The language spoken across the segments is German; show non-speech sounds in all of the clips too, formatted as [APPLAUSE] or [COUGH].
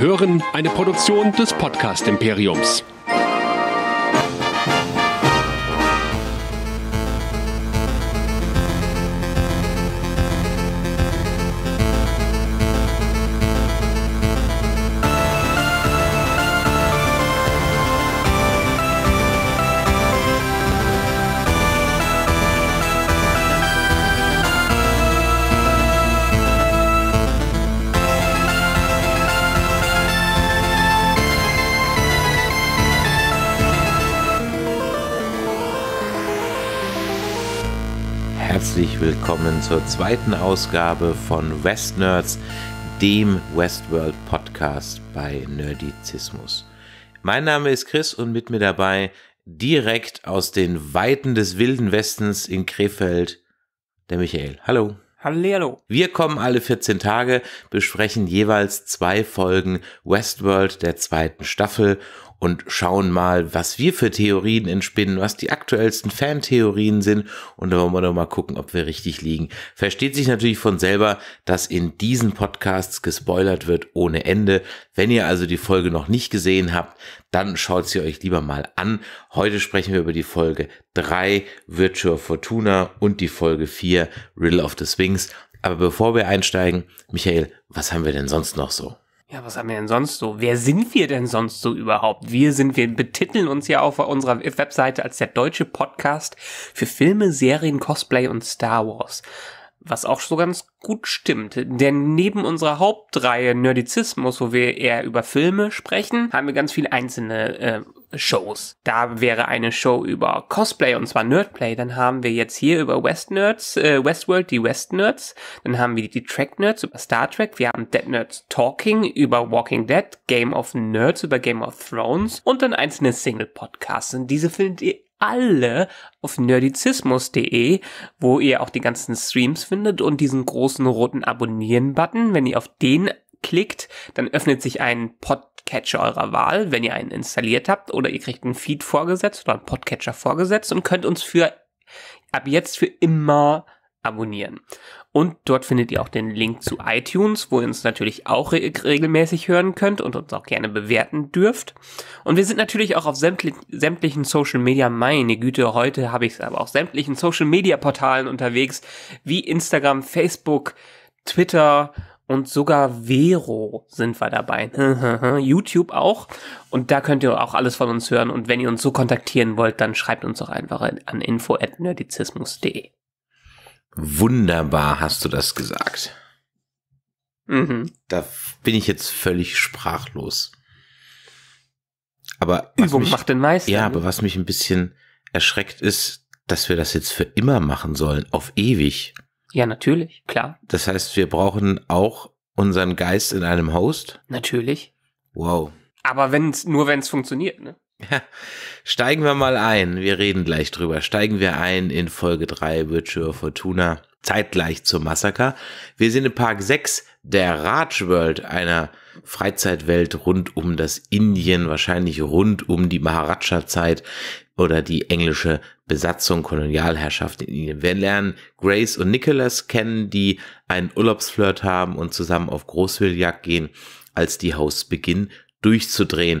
hören eine Produktion des Podcast Imperiums. willkommen zur zweiten Ausgabe von West Nerds, dem Westworld Podcast bei Nerdizismus. Mein Name ist Chris und mit mir dabei direkt aus den Weiten des Wilden Westens in Krefeld der Michael. Hallo. Hallo. Wir kommen alle 14 Tage, besprechen jeweils zwei Folgen Westworld der zweiten Staffel und schauen mal, was wir für Theorien entspinnen, was die aktuellsten Fantheorien sind und da wollen wir doch mal gucken, ob wir richtig liegen. Versteht sich natürlich von selber, dass in diesen Podcasts gespoilert wird ohne Ende. Wenn ihr also die Folge noch nicht gesehen habt, dann schaut sie euch lieber mal an. Heute sprechen wir über die Folge 3 Virtual Fortuna und die Folge 4 Riddle of the Swings. Aber bevor wir einsteigen, Michael, was haben wir denn sonst noch so? ja, was haben wir denn sonst so? Wer sind wir denn sonst so überhaupt? Wir sind, wir betiteln uns ja auf unserer Webseite als der deutsche Podcast für Filme, Serien, Cosplay und Star Wars. Was auch so ganz gut stimmt. Denn neben unserer Hauptreihe Nerdizismus, wo wir eher über Filme sprechen, haben wir ganz viele einzelne äh, Shows. Da wäre eine Show über Cosplay und zwar Nerdplay. Dann haben wir jetzt hier über West Nerds, äh, Westworld die West Nerds. Dann haben wir die Track Nerds über Star Trek. Wir haben Dead Nerds Talking über Walking Dead, Game of Nerds über Game of Thrones und dann einzelne Single-Podcasts. Und diese findet ihr alle auf nerdizismus.de, wo ihr auch die ganzen Streams findet und diesen großen roten Abonnieren-Button. Wenn ihr auf den klickt, dann öffnet sich ein Podcatcher eurer Wahl, wenn ihr einen installiert habt oder ihr kriegt einen Feed vorgesetzt oder einen Podcatcher vorgesetzt und könnt uns für ab jetzt für immer abonnieren. Und dort findet ihr auch den Link zu iTunes, wo ihr uns natürlich auch re regelmäßig hören könnt und uns auch gerne bewerten dürft. Und wir sind natürlich auch auf sämtli sämtlichen Social Media, meine Güte, heute habe ich es aber auf sämtlichen Social Media Portalen unterwegs, wie Instagram, Facebook, Twitter und sogar Vero sind wir dabei. [LAUGHS] YouTube auch. Und da könnt ihr auch alles von uns hören. Und wenn ihr uns so kontaktieren wollt, dann schreibt uns doch einfach an info.nerdizismus.de. Wunderbar hast du das gesagt. Mhm. Da bin ich jetzt völlig sprachlos. Aber Übung mich, macht den meisten. Ja, ne? aber was mich ein bisschen erschreckt ist, dass wir das jetzt für immer machen sollen, auf ewig. Ja, natürlich, klar. Das heißt, wir brauchen auch unseren Geist in einem Host? Natürlich. Wow. Aber wenn's, nur wenn es funktioniert, ne? Steigen wir mal ein, wir reden gleich drüber. Steigen wir ein in Folge 3 Virtue of Fortuna, zeitgleich zum Massaker. Wir sind in Park 6 der Raj World, einer Freizeitwelt rund um das Indien, wahrscheinlich rund um die Maharaja-Zeit oder die englische Besatzung, Kolonialherrschaft in Indien. Wir lernen Grace und Nicholas kennen, die einen Urlaubsflirt haben und zusammen auf Großwilljagd gehen, als die Hosts beginnen durchzudrehen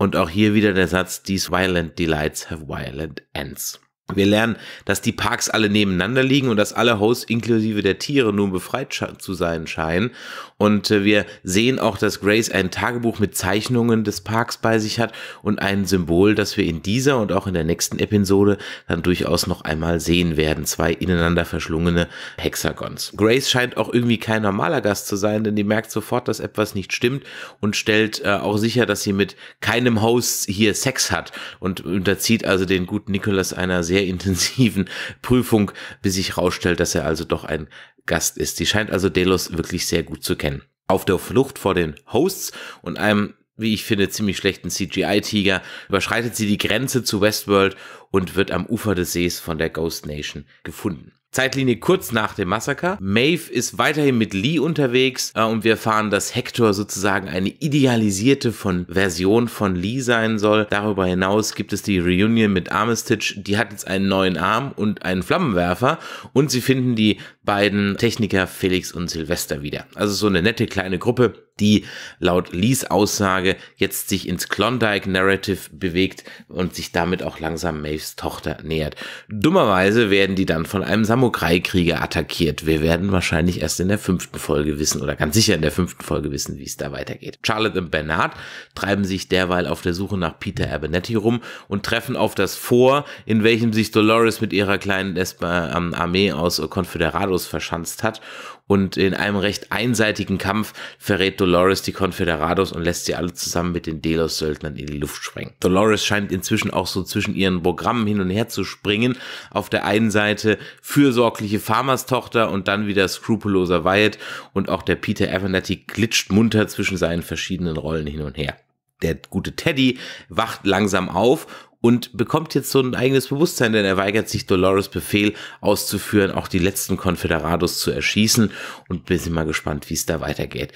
und auch hier wieder der Satz, these violent delights have violent ends. Wir lernen, dass die Parks alle nebeneinander liegen und dass alle Hosts inklusive der Tiere nun befreit zu sein scheinen. Und äh, wir sehen auch, dass Grace ein Tagebuch mit Zeichnungen des Parks bei sich hat und ein Symbol, das wir in dieser und auch in der nächsten Episode dann durchaus noch einmal sehen werden. Zwei ineinander verschlungene Hexagons. Grace scheint auch irgendwie kein normaler Gast zu sein, denn die merkt sofort, dass etwas nicht stimmt und stellt äh, auch sicher, dass sie mit keinem Host hier Sex hat und unterzieht also den guten Nicholas einer sehr sehr intensiven [LAUGHS] Prüfung, bis sich herausstellt, dass er also doch ein Gast ist. Sie scheint also Delos wirklich sehr gut zu kennen. Auf der Flucht vor den Hosts und einem wie ich finde, ziemlich schlechten CGI-Tiger, überschreitet sie die Grenze zu Westworld und wird am Ufer des Sees von der Ghost Nation gefunden. Zeitlinie kurz nach dem Massaker. Maeve ist weiterhin mit Lee unterwegs äh, und wir erfahren, dass Hector sozusagen eine idealisierte von Version von Lee sein soll. Darüber hinaus gibt es die Reunion mit Armistage. die hat jetzt einen neuen Arm und einen Flammenwerfer und sie finden die beiden Techniker Felix und Silvester wieder. Also so eine nette kleine Gruppe, die laut Lees Aussage jetzt sich ins Klondike-Narrative bewegt und sich damit auch langsam Maves Tochter nähert. Dummerweise werden die dann von einem Samurai-Krieger attackiert. Wir werden wahrscheinlich erst in der fünften Folge wissen oder ganz sicher in der fünften Folge wissen, wie es da weitergeht. Charlotte und Bernard treiben sich derweil auf der Suche nach Peter Abernethy rum und treffen auf das Vor, in welchem sich Dolores mit ihrer kleinen ähm, Armee aus Confederados verschanzt hat und in einem recht einseitigen Kampf verrät Dolores die Confederados und lässt sie alle zusammen mit den Delos-Söldnern in die Luft sprengen. Dolores scheint inzwischen auch so zwischen ihren Programmen hin und her zu springen. Auf der einen Seite fürsorgliche Farmerstochter und dann wieder skrupelloser Wyatt und auch der Peter Avenatti glitscht munter zwischen seinen verschiedenen Rollen hin und her. Der gute Teddy wacht langsam auf und bekommt jetzt so ein eigenes Bewusstsein, denn er weigert sich, Dolores Befehl auszuführen, auch die letzten Konfederados zu erschießen und wir sind mal gespannt, wie es da weitergeht.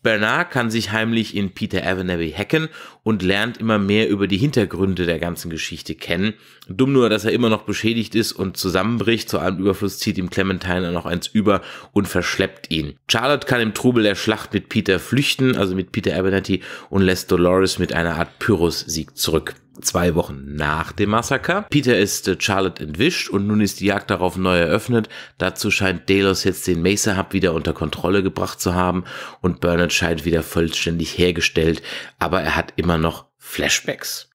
Bernard kann sich heimlich in Peter Avenary hacken und lernt immer mehr über die Hintergründe der ganzen Geschichte kennen. Dumm nur, dass er immer noch beschädigt ist und zusammenbricht. Zu allem Überfluss zieht ihm Clementine noch eins über und verschleppt ihn. Charlotte kann im Trubel der Schlacht mit Peter flüchten, also mit Peter Abernathy, und lässt Dolores mit einer Art Pyrrhus-Sieg zurück zwei Wochen nach dem Massaker. Peter ist äh, Charlotte entwischt und nun ist die Jagd darauf neu eröffnet. Dazu scheint Delos jetzt den Mesa Hub wieder unter Kontrolle gebracht zu haben und Bernard scheint wieder vollständig hergestellt, aber er hat immer noch Flashbacks.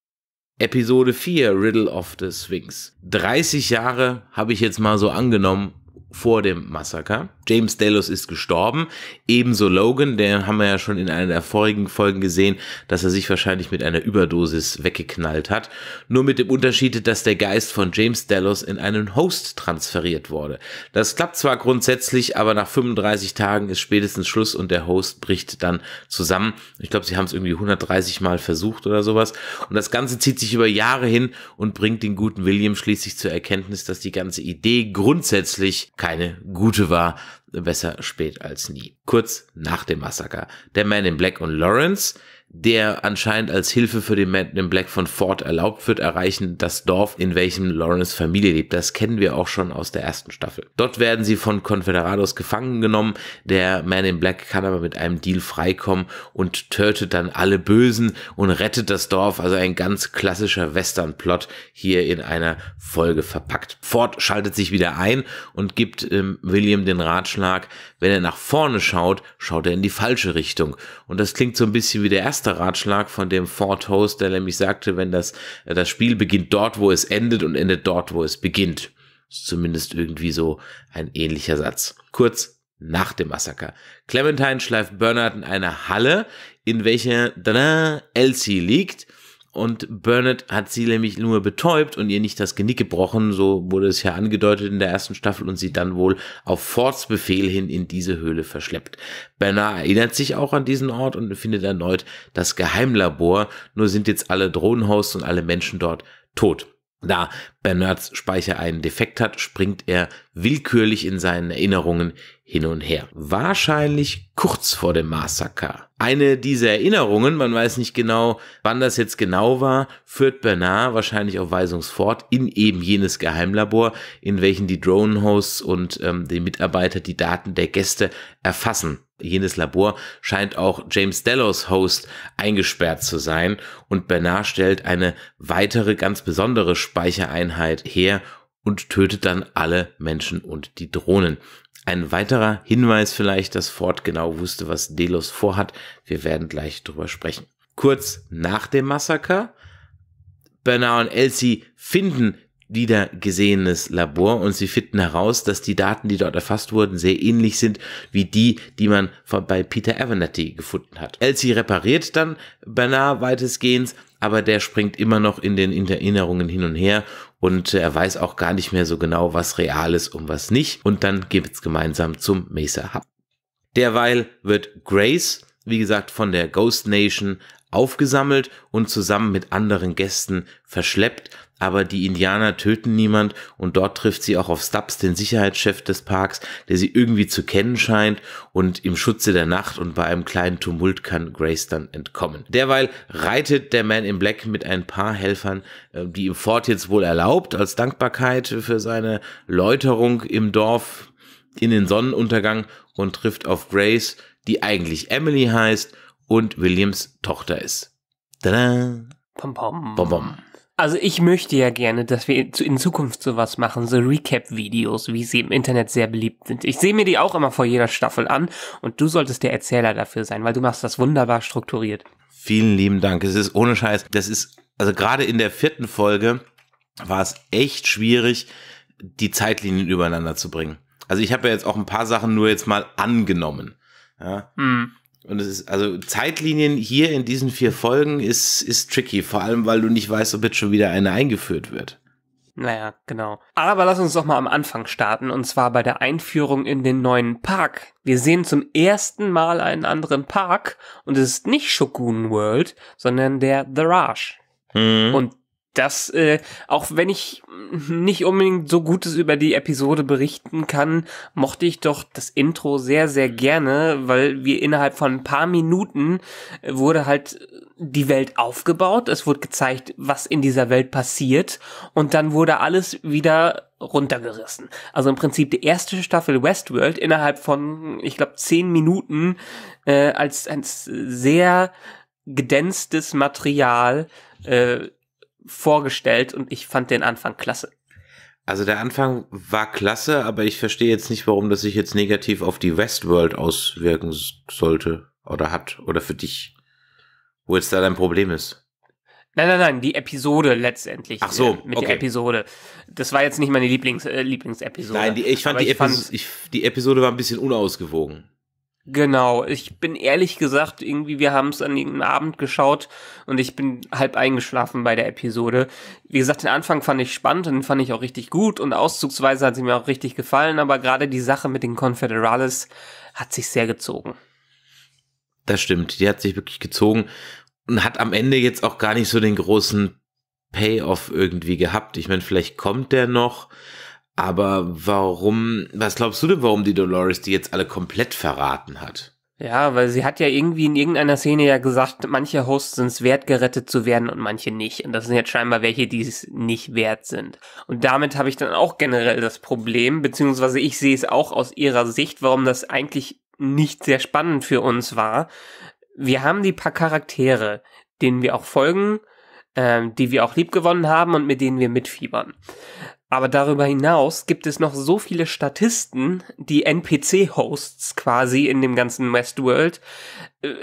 Episode 4 Riddle of the Sphinx. 30 Jahre habe ich jetzt mal so angenommen, vor dem Massaker. James Delos ist gestorben, ebenso Logan, der haben wir ja schon in einer der vorigen Folgen gesehen, dass er sich wahrscheinlich mit einer Überdosis weggeknallt hat. Nur mit dem Unterschied, dass der Geist von James Delos in einen Host transferiert wurde. Das klappt zwar grundsätzlich, aber nach 35 Tagen ist spätestens Schluss und der Host bricht dann zusammen. Ich glaube, sie haben es irgendwie 130 Mal versucht oder sowas. Und das Ganze zieht sich über Jahre hin und bringt den guten William schließlich zur Erkenntnis, dass die ganze Idee grundsätzlich keine gute war. Besser spät als nie. Kurz nach dem Massaker. Der Man in Black und Lawrence der anscheinend als Hilfe für den Man in Black von Ford erlaubt wird, erreichen das Dorf, in welchem Lawrence Familie lebt. Das kennen wir auch schon aus der ersten Staffel. Dort werden sie von Confederados gefangen genommen. Der Man in Black kann aber mit einem Deal freikommen und tötet dann alle Bösen und rettet das Dorf. Also ein ganz klassischer Western-Plot hier in einer Folge verpackt. Ford schaltet sich wieder ein und gibt ähm, William den Ratschlag, wenn er nach vorne schaut, schaut er in die falsche Richtung. Und das klingt so ein bisschen wie der erste erster Ratschlag von dem Ford Host, der nämlich sagte, wenn das, äh, das Spiel beginnt dort, wo es endet und endet dort, wo es beginnt. Ist zumindest irgendwie so ein ähnlicher Satz. Kurz nach dem Massaker. Clementine schleift Bernard in eine Halle, in welcher Elsie liegt und Burnett hat sie nämlich nur betäubt und ihr nicht das Genick gebrochen, so wurde es ja angedeutet in der ersten Staffel und sie dann wohl auf Fords Befehl hin in diese Höhle verschleppt. Bernard erinnert sich auch an diesen Ort und findet erneut das Geheimlabor, nur sind jetzt alle Drohnenhosts und alle Menschen dort tot. Da Bernards Speicher einen Defekt hat, springt er willkürlich in seinen Erinnerungen hin und her. Wahrscheinlich kurz vor dem Massaker. Eine dieser Erinnerungen, man weiß nicht genau, wann das jetzt genau war, führt Bernard wahrscheinlich auf Weisungsfort in eben jenes Geheimlabor, in welchen die Drone-Hosts und ähm, die Mitarbeiter die Daten der Gäste erfassen. Jenes Labor scheint auch James Dellos Host eingesperrt zu sein und Bernard stellt eine weitere ganz besondere Speichereinheit Einheit her und tötet dann alle Menschen und die Drohnen. Ein weiterer Hinweis vielleicht, dass Ford genau wusste, was Delos vorhat. Wir werden gleich drüber sprechen. Kurz nach dem Massaker, Bernard und Elsie finden wieder gesehenes Labor und sie finden heraus, dass die Daten, die dort erfasst wurden, sehr ähnlich sind wie die, die man von, bei Peter Avenatti gefunden hat. Elsie repariert dann Bernard weitestgehend, aber der springt immer noch in den Erinnerungen hin und her und er weiß auch gar nicht mehr so genau, was real ist und was nicht. Und dann geht's gemeinsam zum Mesa Hub. Derweil wird Grace, wie gesagt, von der Ghost Nation aufgesammelt und zusammen mit anderen Gästen verschleppt, aber die Indianer töten niemand und dort trifft sie auch auf Stubbs, den Sicherheitschef des Parks, der sie irgendwie zu kennen scheint und im Schutze der Nacht und bei einem kleinen Tumult kann Grace dann entkommen. Derweil reitet der Man in Black mit ein paar Helfern, äh, die ihm Ford jetzt wohl erlaubt, als Dankbarkeit für seine Läuterung im Dorf in den Sonnenuntergang und trifft auf Grace, die eigentlich Emily heißt und Williams Tochter ist. Tada! Pom pom. Pom pom. Also ich möchte ja gerne, dass wir in Zukunft sowas machen, so Recap-Videos, wie sie im Internet sehr beliebt sind. Ich sehe mir die auch immer vor jeder Staffel an und du solltest der Erzähler dafür sein, weil du machst das wunderbar strukturiert. Vielen lieben Dank. Es ist ohne Scheiß. Das ist, also gerade in der vierten Folge war es echt schwierig, die Zeitlinien übereinander zu bringen. Also ich habe ja jetzt auch ein paar Sachen nur jetzt mal angenommen. Ja. Mhm. Und es ist, also Zeitlinien hier in diesen vier Folgen ist, ist tricky, vor allem weil du nicht weißt, ob jetzt schon wieder eine eingeführt wird. Naja, genau. Aber lass uns doch mal am Anfang starten, und zwar bei der Einführung in den neuen Park. Wir sehen zum ersten Mal einen anderen Park, und es ist nicht Shogun World, sondern der The Raj. Mhm. Und dass äh, auch wenn ich nicht unbedingt so Gutes über die Episode berichten kann, mochte ich doch das Intro sehr, sehr gerne, weil wir innerhalb von ein paar Minuten äh, wurde halt die Welt aufgebaut, es wurde gezeigt, was in dieser Welt passiert und dann wurde alles wieder runtergerissen. Also im Prinzip die erste Staffel Westworld innerhalb von, ich glaube, zehn Minuten äh, als, als sehr gedänstes Material äh, vorgestellt und ich fand den Anfang klasse. Also der Anfang war klasse, aber ich verstehe jetzt nicht, warum das sich jetzt negativ auf die Westworld auswirken sollte oder hat oder für dich, wo jetzt da dein Problem ist. Nein, nein, nein, die Episode letztendlich. Ach so, äh, mit okay. der Episode. Das war jetzt nicht meine Lieblings äh, Lieblingsepisode. Nein, die, ich fand, die, ich, Epis ich die Episode war ein bisschen unausgewogen. Genau, ich bin ehrlich gesagt, irgendwie, wir haben es an irgendeinem Abend geschaut und ich bin halb eingeschlafen bei der Episode. Wie gesagt, den Anfang fand ich spannend und fand ich auch richtig gut und auszugsweise hat sie mir auch richtig gefallen, aber gerade die Sache mit den Confederales hat sich sehr gezogen. Das stimmt, die hat sich wirklich gezogen und hat am Ende jetzt auch gar nicht so den großen Payoff irgendwie gehabt. Ich meine, vielleicht kommt der noch, aber warum, was glaubst du denn, warum die Dolores die jetzt alle komplett verraten hat? Ja, weil sie hat ja irgendwie in irgendeiner Szene ja gesagt, manche Hosts sind es wert, gerettet zu werden und manche nicht. Und das sind jetzt scheinbar welche, die es nicht wert sind. Und damit habe ich dann auch generell das Problem, beziehungsweise ich sehe es auch aus ihrer Sicht, warum das eigentlich nicht sehr spannend für uns war. Wir haben die paar Charaktere, denen wir auch folgen, ähm, die wir auch liebgewonnen haben und mit denen wir mitfiebern. Aber darüber hinaus gibt es noch so viele Statisten, die NPC-Hosts quasi in dem ganzen Westworld, äh,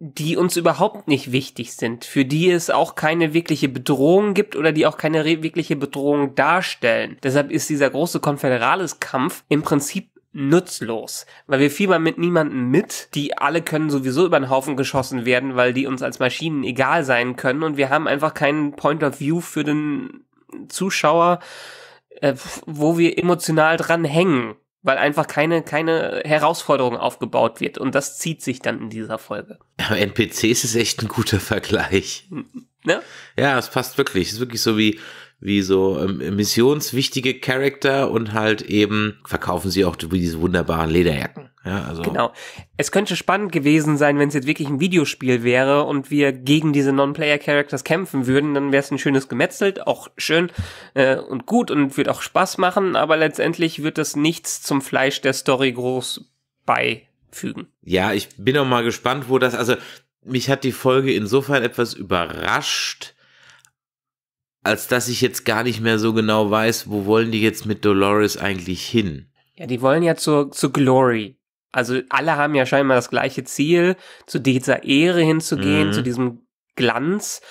die uns überhaupt nicht wichtig sind, für die es auch keine wirkliche Bedrohung gibt oder die auch keine wirkliche Bedrohung darstellen. Deshalb ist dieser große Konföderales-Kampf im Prinzip nutzlos, weil wir fiebern mit niemandem mit, die alle können sowieso über den Haufen geschossen werden, weil die uns als Maschinen egal sein können und wir haben einfach keinen Point of View für den Zuschauer, äh, wo wir emotional dran hängen, weil einfach keine, keine Herausforderung aufgebaut wird. Und das zieht sich dann in dieser Folge. Aber NPCs ist echt ein guter Vergleich. Ne? Ja, es passt wirklich. Es ist wirklich so wie, wie so ähm, missionswichtige Charakter und halt eben verkaufen sie auch diese wunderbaren Lederjacken. Ja, also. Genau. Es könnte spannend gewesen sein, wenn es jetzt wirklich ein Videospiel wäre und wir gegen diese Non-Player-Characters kämpfen würden, dann wäre es ein schönes Gemetzelt, auch schön äh, und gut und wird auch Spaß machen, aber letztendlich wird das nichts zum Fleisch der Story groß beifügen. Ja, ich bin auch mal gespannt, wo das, also mich hat die Folge insofern etwas überrascht, als dass ich jetzt gar nicht mehr so genau weiß, wo wollen die jetzt mit Dolores eigentlich hin? Ja, die wollen ja zur, zur Glory. Also alle haben ja scheinbar das gleiche Ziel, zu dieser Ehre hinzugehen, mhm. zu diesem Glanz,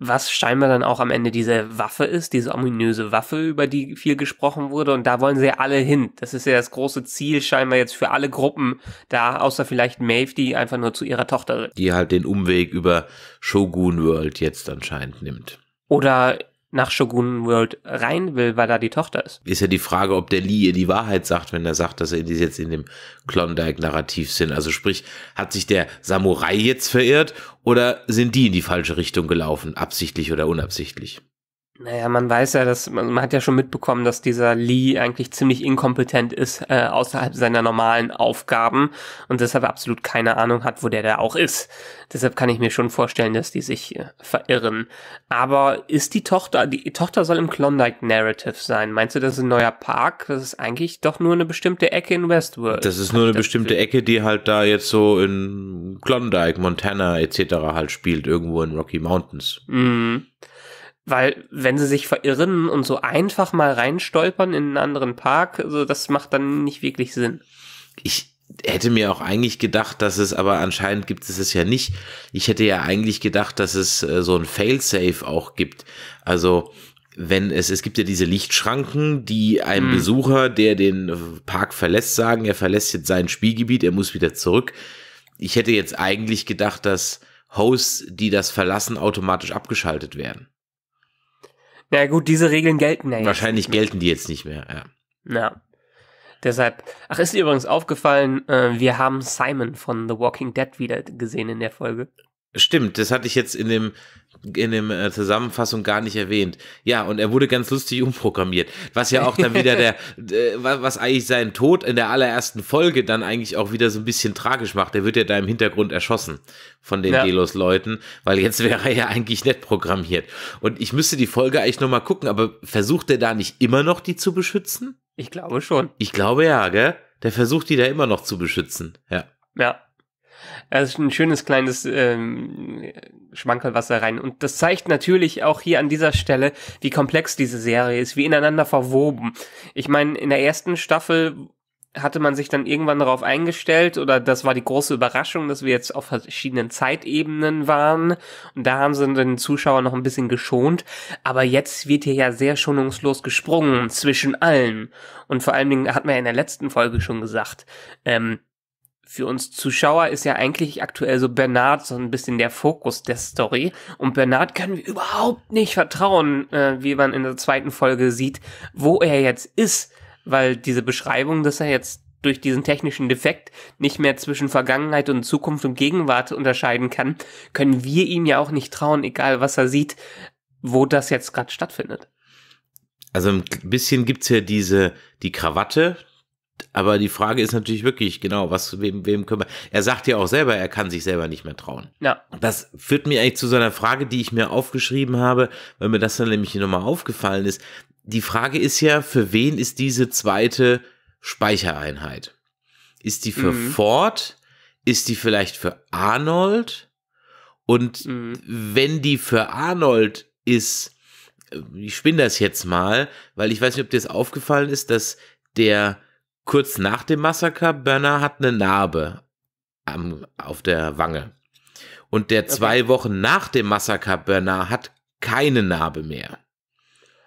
was scheinbar dann auch am Ende diese Waffe ist, diese ominöse Waffe, über die viel gesprochen wurde. Und da wollen sie ja alle hin. Das ist ja das große Ziel scheinbar jetzt für alle Gruppen da, außer vielleicht Maeve, die einfach nur zu ihrer Tochter. Die halt den Umweg über Shogun World jetzt anscheinend nimmt. Oder nach Shogun World rein will, weil da die Tochter ist. Ist ja die Frage, ob der Lee ihr die Wahrheit sagt, wenn er sagt, dass er jetzt in dem Klondike-Narrativ sind. Also sprich, hat sich der Samurai jetzt verirrt oder sind die in die falsche Richtung gelaufen, absichtlich oder unabsichtlich? Naja, man weiß ja, dass man, man, hat ja schon mitbekommen, dass dieser Lee eigentlich ziemlich inkompetent ist äh, außerhalb seiner normalen Aufgaben und deshalb absolut keine Ahnung hat, wo der da auch ist. Deshalb kann ich mir schon vorstellen, dass die sich äh, verirren. Aber ist die Tochter, die Tochter soll im Klondike Narrative sein. Meinst du, das ist ein neuer Park? Das ist eigentlich doch nur eine bestimmte Ecke in Westworld. Das ist nur eine bestimmte Film. Ecke, die halt da jetzt so in Klondike, Montana etc. halt spielt, irgendwo in Rocky Mountains. Mhm. Weil, wenn sie sich verirren und so einfach mal reinstolpern in einen anderen Park, also das macht dann nicht wirklich Sinn. Ich hätte mir auch eigentlich gedacht, dass es, aber anscheinend gibt es es ja nicht. Ich hätte ja eigentlich gedacht, dass es äh, so ein Failsafe auch gibt. Also, wenn es, es gibt ja diese Lichtschranken, die einem mhm. Besucher, der den Park verlässt, sagen, er verlässt jetzt sein Spielgebiet, er muss wieder zurück. Ich hätte jetzt eigentlich gedacht, dass Hosts, die das verlassen, automatisch abgeschaltet werden. Na gut, diese Regeln gelten ja jetzt. Wahrscheinlich gelten die jetzt nicht mehr, ja. Ja. Deshalb, ach, ist dir übrigens aufgefallen, äh, wir haben Simon von The Walking Dead wieder gesehen in der Folge. Stimmt, das hatte ich jetzt in dem in der äh, Zusammenfassung gar nicht erwähnt. Ja, und er wurde ganz lustig umprogrammiert, was ja auch dann wieder der, [LAUGHS] äh, was eigentlich seinen Tod in der allerersten Folge dann eigentlich auch wieder so ein bisschen tragisch macht. Er wird ja da im Hintergrund erschossen von den ja. Delos-Leuten, weil jetzt wäre er ja eigentlich nett programmiert. Und ich müsste die Folge eigentlich nochmal gucken, aber versucht er da nicht immer noch die zu beschützen? Ich glaube schon. Ich glaube ja, gell? Der versucht die da immer noch zu beschützen, ja. Ja, das ist ein schönes kleines ähm, Schmankerl, rein. Und das zeigt natürlich auch hier an dieser Stelle, wie komplex diese Serie ist, wie ineinander verwoben. Ich meine, in der ersten Staffel hatte man sich dann irgendwann darauf eingestellt oder das war die große Überraschung, dass wir jetzt auf verschiedenen Zeitebenen waren und da haben sie den Zuschauer noch ein bisschen geschont, aber jetzt wird hier ja sehr schonungslos gesprungen zwischen allen und vor allen Dingen hat man ja in der letzten Folge schon gesagt, ähm, für uns Zuschauer ist ja eigentlich aktuell so Bernard so ein bisschen der Fokus der Story. Und Bernard können wir überhaupt nicht vertrauen, äh, wie man in der zweiten Folge sieht, wo er jetzt ist. Weil diese Beschreibung, dass er jetzt durch diesen technischen Defekt nicht mehr zwischen Vergangenheit und Zukunft und Gegenwart unterscheiden kann, können wir ihm ja auch nicht trauen, egal was er sieht, wo das jetzt gerade stattfindet. Also ein bisschen gibt's ja diese, die Krawatte, aber die Frage ist natürlich wirklich, genau, was, wem, wem können wir. Er sagt ja auch selber, er kann sich selber nicht mehr trauen. Ja. Das führt mir eigentlich zu so einer Frage, die ich mir aufgeschrieben habe, weil mir das dann nämlich nochmal aufgefallen ist. Die Frage ist ja, für wen ist diese zweite Speichereinheit? Ist die für mhm. Ford? Ist die vielleicht für Arnold? Und mhm. wenn die für Arnold ist, äh, ich spinne das jetzt mal, weil ich weiß nicht, ob dir das aufgefallen ist, dass der Kurz nach dem Massaker, Bernard hat eine Narbe am, auf der Wange. Und der okay. zwei Wochen nach dem Massaker, Bernard hat keine Narbe mehr.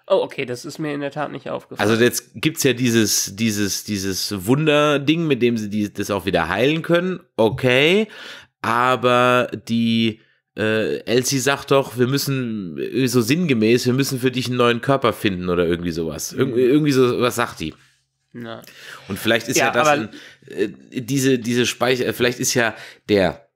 Oh, okay, das ist mir in der Tat nicht aufgefallen. Also jetzt gibt es ja dieses, dieses, dieses Wunderding, mit dem sie die, das auch wieder heilen können. Okay. Aber die äh, Elsie sagt doch, wir müssen äh, so sinngemäß, wir müssen für dich einen neuen Körper finden oder irgendwie sowas. Ir mhm. irgendwie sowas sagt die. Ja. Und vielleicht ist ja, ja das, aber, in, äh, diese, diese Speicher, äh, vielleicht ist ja der,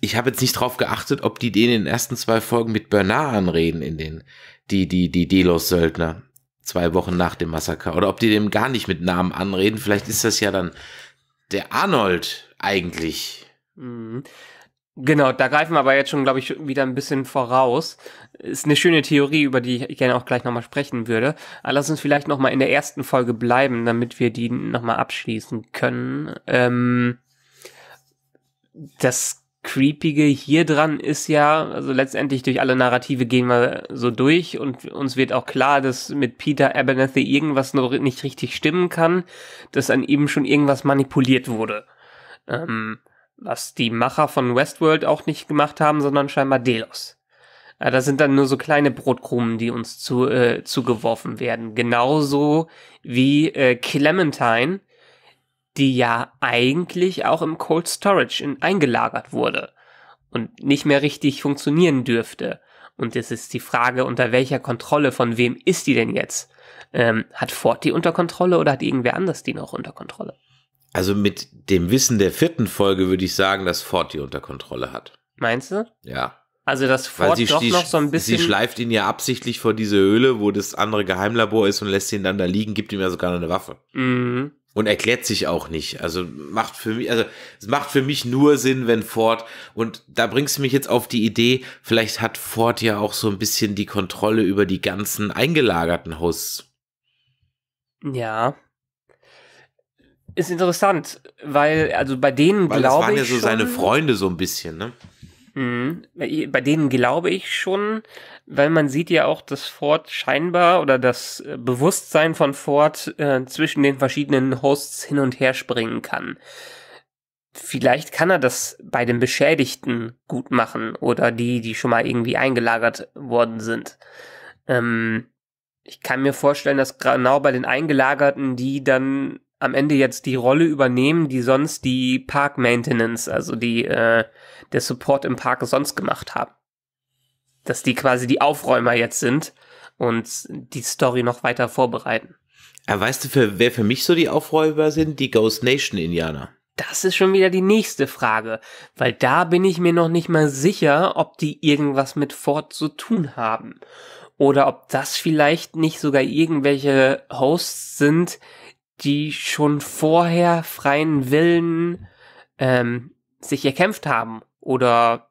ich habe jetzt nicht drauf geachtet, ob die den in den ersten zwei Folgen mit Bernard anreden, in den, die, die, die Delos-Söldner, zwei Wochen nach dem Massaker, oder ob die dem gar nicht mit Namen anreden, vielleicht ist das ja dann der Arnold eigentlich. Mhm. Genau, da greifen wir aber jetzt schon, glaube ich, wieder ein bisschen voraus. Ist eine schöne Theorie, über die ich gerne auch gleich nochmal sprechen würde. Aber lass uns vielleicht nochmal in der ersten Folge bleiben, damit wir die nochmal abschließen können. Ähm, das Creepige hier dran ist ja, also letztendlich durch alle Narrative gehen wir so durch und uns wird auch klar, dass mit Peter Abernethy irgendwas noch nicht richtig stimmen kann, dass an ihm schon irgendwas manipuliert wurde. Ähm, was die Macher von Westworld auch nicht gemacht haben, sondern scheinbar Delos. Äh, das sind dann nur so kleine Brotkrumen, die uns zu, äh, zugeworfen werden. Genauso wie äh, Clementine, die ja eigentlich auch im Cold Storage in, eingelagert wurde und nicht mehr richtig funktionieren dürfte. Und es ist die Frage, unter welcher Kontrolle von wem ist die denn jetzt? Ähm, hat Ford die unter Kontrolle oder hat irgendwer anders die noch unter Kontrolle? Also mit dem Wissen der vierten Folge würde ich sagen, dass Ford die unter Kontrolle hat. Meinst du? Ja. Also dass Ford sie, doch die, noch so ein bisschen. Sie schleift ihn ja absichtlich vor diese Höhle, wo das andere Geheimlabor ist und lässt ihn dann da liegen, gibt ihm ja sogar noch eine Waffe. Mhm. Und erklärt sich auch nicht. Also macht für mich, also es macht für mich nur Sinn, wenn Ford, und da bringst du mich jetzt auf die Idee, vielleicht hat Ford ja auch so ein bisschen die Kontrolle über die ganzen eingelagerten Hosts. Ja ist interessant, weil also bei denen glaube ich. Das waren ja so seine Freunde so ein bisschen, ne? Mh, bei denen glaube ich schon, weil man sieht ja auch, dass Ford scheinbar oder das äh, Bewusstsein von Ford äh, zwischen den verschiedenen Hosts hin und her springen kann. Vielleicht kann er das bei den Beschädigten gut machen oder die, die schon mal irgendwie eingelagert worden sind. Ähm, ich kann mir vorstellen, dass genau bei den Eingelagerten, die dann am Ende jetzt die Rolle übernehmen, die sonst die Park Maintenance, also die äh, der Support im Park sonst gemacht haben. Dass die quasi die Aufräumer jetzt sind und die Story noch weiter vorbereiten. Aber äh, weißt du, für, wer für mich so die Aufräumer sind? Die Ghost Nation Indianer. Das ist schon wieder die nächste Frage, weil da bin ich mir noch nicht mal sicher, ob die irgendwas mit Ford zu tun haben. Oder ob das vielleicht nicht sogar irgendwelche Hosts sind, die schon vorher freien Willen ähm, sich erkämpft haben oder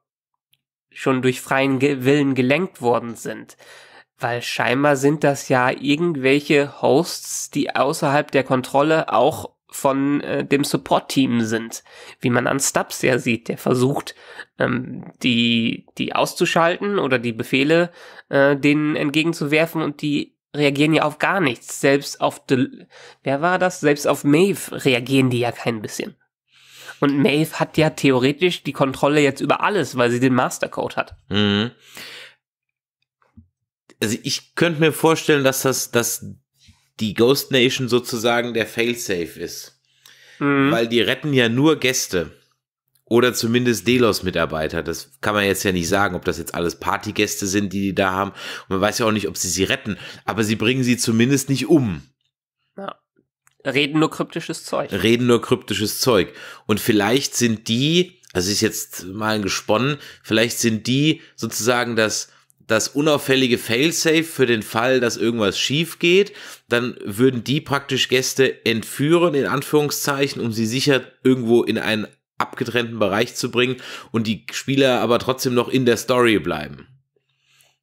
schon durch freien Ge Willen gelenkt worden sind. Weil scheinbar sind das ja irgendwelche Hosts, die außerhalb der Kontrolle auch von äh, dem Support-Team sind. Wie man an Stubbs ja sieht, der versucht, ähm, die, die auszuschalten oder die Befehle äh, denen entgegenzuwerfen und die reagieren ja auf gar nichts. Selbst auf Del wer war das? Selbst auf Maeve reagieren die ja kein bisschen. Und Maeve hat ja theoretisch die Kontrolle jetzt über alles, weil sie den Mastercode hat. Mhm. Also ich könnte mir vorstellen, dass das, dass die Ghost Nation sozusagen der Failsafe ist. Mhm. Weil die retten ja nur Gäste oder zumindest Delos-Mitarbeiter. Das kann man jetzt ja nicht sagen, ob das jetzt alles Partygäste sind, die die da haben. Und man weiß ja auch nicht, ob sie sie retten, aber sie bringen sie zumindest nicht um. Ja. Reden nur kryptisches Zeug. Reden nur kryptisches Zeug. Und vielleicht sind die, also ist jetzt mal gesponnen, vielleicht sind die sozusagen das das unauffällige Failsafe für den Fall, dass irgendwas schief geht, dann würden die praktisch Gäste entführen, in Anführungszeichen, um sie sicher irgendwo in einen abgetrennten Bereich zu bringen und die Spieler aber trotzdem noch in der Story bleiben.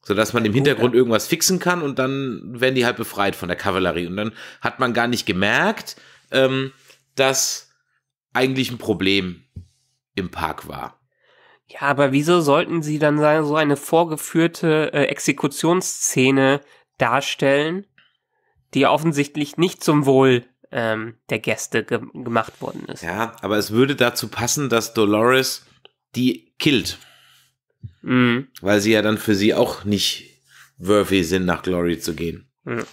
So dass man im Hintergrund irgendwas fixen kann und dann werden die halt befreit von der Kavallerie. Und dann hat man gar nicht gemerkt, ähm, dass eigentlich ein Problem im Park war. Ja, aber wieso sollten sie dann so eine vorgeführte äh, Exekutionsszene darstellen, die offensichtlich nicht zum Wohl ähm, der Gäste ge gemacht worden ist. Ja, aber es würde dazu passen, dass Dolores die killt. Mhm. Weil sie ja dann für sie auch nicht worthy sind, nach Glory zu gehen. Mhm.